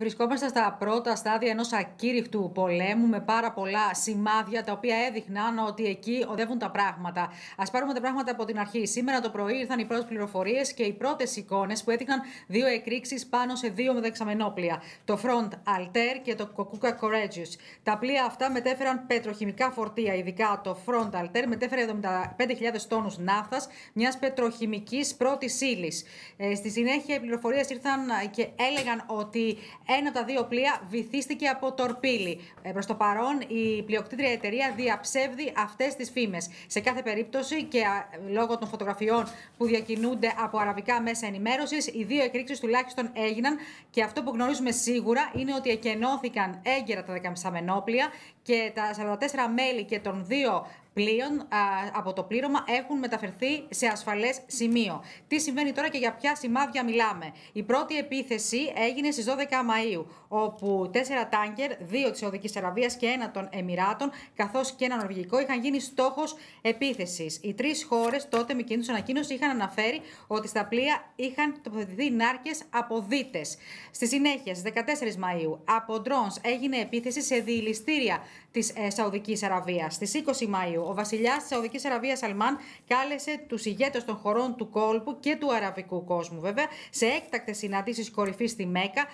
Βρισκόμαστε στα πρώτα στάδια ενός ακήρυχτου πολέμου με πάρα πολλά σημάδια τα οποία έδειχναν ότι εκεί οδεύουν τα πράγματα. Ας πάρουμε τα πράγματα από την αρχή. Σήμερα το πρωί ήρθαν οι πρώτες πληροφορίες και οι πρώτες εικόνες που έδειχναν δύο εκρήξεις πάνω σε δύο δεξαμενόπλια. Το Front Alter και το Κοκούκα Courageous. Τα πλοία αυτά μετέφεραν πετροχημικά φορτία, ειδικά το Front Alter μετέφερε 75.000 τόνους νάφθας μιας πετροχημικής πρώτης ύλης. Ε, στη συνέχεια οι πληροφορίες ήρθαν και έλεγαν ότι ένα από τα δύο πλοία βυθίστηκε από τορπίλι. Ε, Προς το παρόν, η πλειοκτήτρια εταιρεία διαψεύδει αυτές τις φήμες. Σε κάθε περίπτωση και λόγω των φωτογραφιών που διακινούνται από αραβικά μέσα ενημέρωσης, οι δύο εκρήξεις τουλάχιστον έγιναν και αυτό που γνωρίζουμε σίγουρα είναι ότι εκενώθηκαν έγκαιρα τα 10 και τα 44 μέλη και των δύο πλοίων από το πλήρωμα έχουν μεταφερθεί σε ασφαλές σημείο. Τι συμβαίνει τώρα και για ποια σημάδια μιλάμε. Η πρώτη επίθεση έγινε στις 12 Μαου, όπου τέσσερα τάγκερ, δύο της Σαουδικής Αραβίας και ένα των Εμμυράτων, καθώς και ένα νορβηγικό, είχαν γίνει στόχος επίθεσης. Οι τρεις χώρες τότε με κίνδυνο ανακοίνωσης είχαν αναφέρει ότι στα πλοία είχαν τοποθετηθεί νάρκες από δίτες. Στη συνέχεια, στις 14 Μαου, από ντρόν έγινε επίθεση σε διηληστήρια της ε, Σαουδικής Αραβίας. Στις 20 Μαου, ο βασιλιάς της Σαουδικής Αραβίας Αλμάν κάλεσε τους ηγέτες των χωρών του κόλπου και του αραβικού κόσμου, βέβαια, σε έκτακτες συναντήσεις κορυφής στη Μέκα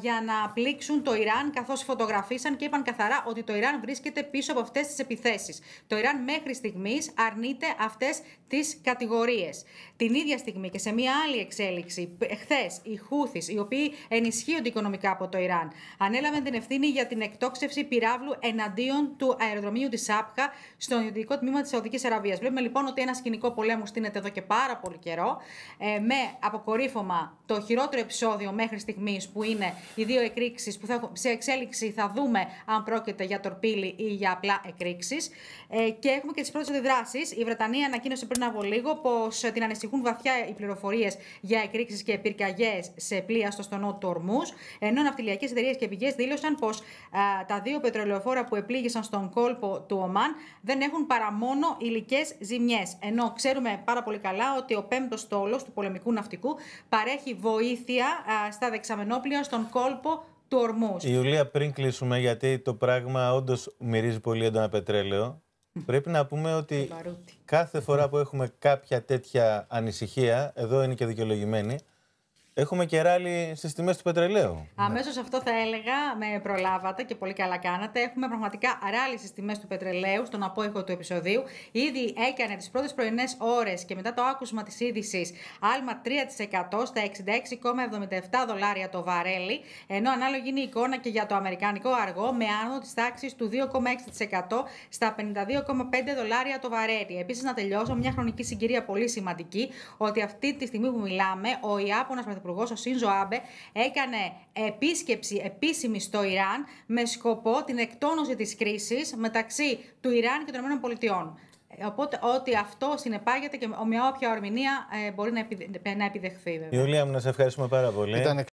για να πλήξουν το Ιράν, καθώς φωτογραφίσαν και είπαν καθαρά ότι το Ιράν βρίσκεται πίσω από αυτές τις επιθέσεις. Το Ιράν μέχρι στιγμής αρνείται αυτές τις κατηγορίες. Την ίδια στιγμή και σε μία άλλη εξέλιξη, χθε οι Χούθης, οι οποίοι ενισχύονται οικονομικά από το Ιράν, ανέλαβαν την ευθύνη για την εκτόξευση πυράβλου εναντίον του αεροδρομίου της Σάπχα στο το τμήμα της Σαουδικής Αραβίας. Βλέπουμε λοιπόν ότι ένα σκηνικό πολέμου στείνεται εδώ και πάρα πολύ καιρό, ε, με αποκορύφωμα το χειρότερο επεισόδιο μέχρι στιγμής που είναι οι δύο εκρήξεις που θα, σε εξέλιξη θα δούμε αν πρόκειται για τορπίλη ή για απλά εκρήξεις. Ε, και έχουμε και τις πρώτες αντιδράσεις. Η Βρετανία ανακοίνωσε πριν από λίγο πως ε, την ανησυχούν βαθιά οι πληροφορίες για εκρήξεις και πυρκαγιές σε πλοία στο στονό του ενώ ναυτιλιακές εταιρείες και πηγές δήλωσαν πως τα δύο πετρελαιοφόρα που επλήγησαν στον κόλπο του Ομάν δεν έχουν έχουν παρά μόνο υλικές ζημιές. Ενώ ξέρουμε πάρα πολύ καλά ότι ο πέμπτος στόλος του πολεμικού ναυτικού παρέχει βοήθεια στα δεξαμενόπλια, στον κόλπο του Ορμούς. Ιουλία, πριν κλείσουμε, γιατί το πράγμα όντως μυρίζει πολύ έντονα πετρέλαιο. Πρέπει να πούμε ότι κάθε φορά που έχουμε κάποια τέτοια ανησυχία, εδώ είναι και δικαιολογημένη, Έχουμε και ράλι στις τιμές του πετρελαίου. Ναι. Αμέσως αυτό θα έλεγα, με προλάβατε και πολύ καλά κάνατε. Έχουμε πραγματικά ράλι στις τιμές του πετρελαίου στον απόϊχο του επεισοδίου. Ήδη έκανε τις πρώτες πρωινές ώρες και μετά το άκουσμα της είδησης άλμα 3% στα 66,77 δολάρια το βαρέλι. Ενώ ανάλογη είναι η εικόνα και για το αμερικανικό αργό με άνω της τάξης του 2,6% στα 52,5 δολάρια το βαρέλι. Επίσης, να τελειώσω μια χρονική συγκυρία πολύ σημαντική ότι αυτή τη στιγμή που μιλάμε ο Ιάπωνας Πρωθυπουργός, ο Σίνζο έκανε επίσκεψη επίσημη στο Ιράν με σκοπό την εκτόνωση της κρίσης μεταξύ του Ιράν και των ΗΠΑ. Ε, οπότε ότι αυτό συνεπάγεται και με όποια ορμηνία ε, μπορεί να επιδεχθεί. Βέβαια. Ιουλία μου, να σε ευχαριστούμε πάρα πολύ.